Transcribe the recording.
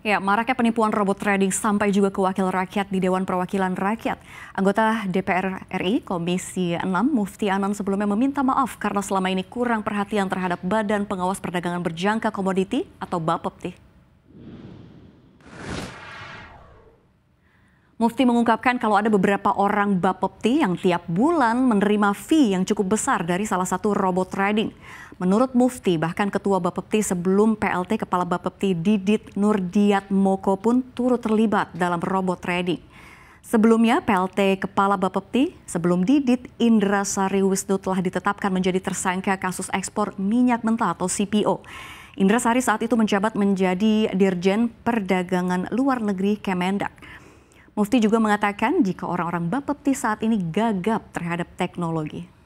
Ya, maraknya penipuan robot trading sampai juga ke wakil rakyat di Dewan Perwakilan Rakyat. Anggota DPR RI Komisi 6 Mufti Anan sebelumnya meminta maaf karena selama ini kurang perhatian terhadap Badan Pengawas Perdagangan Berjangka Komoditi atau BAPEPTI. Mufti mengungkapkan kalau ada beberapa orang bapepti yang tiap bulan menerima fee yang cukup besar dari salah satu robot trading. Menurut Mufti, bahkan Ketua Bapepti sebelum PLT Kepala Bapepti Didit Nurdiat Moko pun turut terlibat dalam robot trading. Sebelumnya, PLT Kepala Bapepti sebelum Didit Indra Sari Wisnu telah ditetapkan menjadi tersangka kasus ekspor minyak mentah atau CPO. Indra Sari saat itu menjabat menjadi Dirjen Perdagangan Luar Negeri Kemendak. Mufti juga mengatakan jika orang-orang bapeptis saat ini gagap terhadap teknologi.